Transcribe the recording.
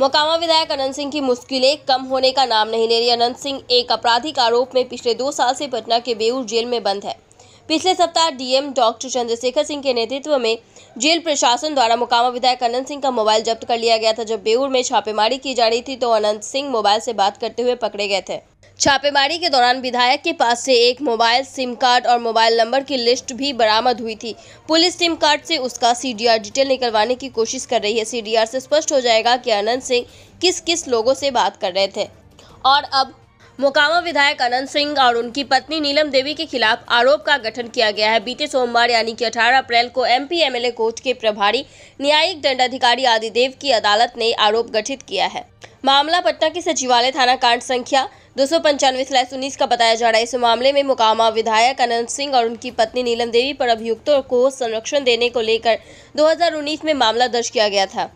मोकामा विधायक अनंत सिंह की मुश्किलें कम होने का नाम नहीं ले रही अनंत सिंह एक आपराधिक आरोप में पिछले दो साल से पटना के बेऊर जेल में बंद है पिछले सप्ताह डीएम डॉक्टर चंद्रशेखर सिंह के नेतृत्व में जेल प्रशासन द्वारा मुकामा विधायक अनंत सिंह का मोबाइल जब्त कर लिया गया था जब बेऊर में छापेमारी की जा रही थी तो अनंत सिंह मोबाइल से बात करते हुए पकड़े गए थे छापेमारी के दौरान विधायक के पास से एक मोबाइल सिम कार्ड और मोबाइल नंबर की लिस्ट भी बरामद हुई थी पुलिस सिम कार्ड से उसका सीडीआर डिटेल निकलवाने की कोशिश कर रही है सीडीआर से स्पष्ट हो जाएगा कि अनंत सिंह किस किस लोगों से बात कर रहे थे और अब मोकामा विधायक अनंत सिंह और उनकी पत्नी नीलम देवी के खिलाफ आरोप का गठन किया गया है बीते सोमवार यानी कि 18 अप्रैल को एमपी एमएलए कोर्ट के प्रभारी न्यायिक दंडाधिकारी आदिदेव की अदालत ने आरोप गठित किया है मामला पटना के सचिवालय थाना कांड संख्या दो सौ पंचानवे स्लैस उन्नीस का बताया जा रहा है इस मामले में मुकामा विधायक अनंत सिंह और उनकी पत्नी नीलम देवी पर अभियुक्तों को संरक्षण देने को लेकर 2019 में मामला दर्ज किया गया था